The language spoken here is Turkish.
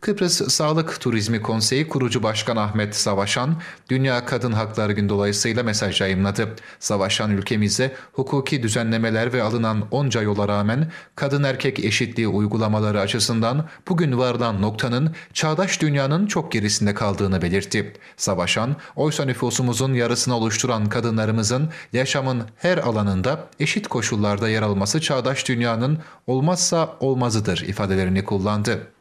Kıbrıs Sağlık Turizmi Konseyi kurucu başkan Ahmet Savaşan, Dünya Kadın Hakları Günü dolayısıyla mesaj yayımladı. Savaşan ülkemizde hukuki düzenlemeler ve alınan onca yola rağmen kadın erkek eşitliği uygulamaları açısından bugün varılan noktanın çağdaş dünyanın çok gerisinde kaldığını belirtti. Savaşan, oysa nüfusumuzun yarısını oluşturan kadınlarımızın yaşamın her alanında eşit koşullarda yer alması çağdaş dünyanın olmazsa olmazıdır ifadelerini kullandı.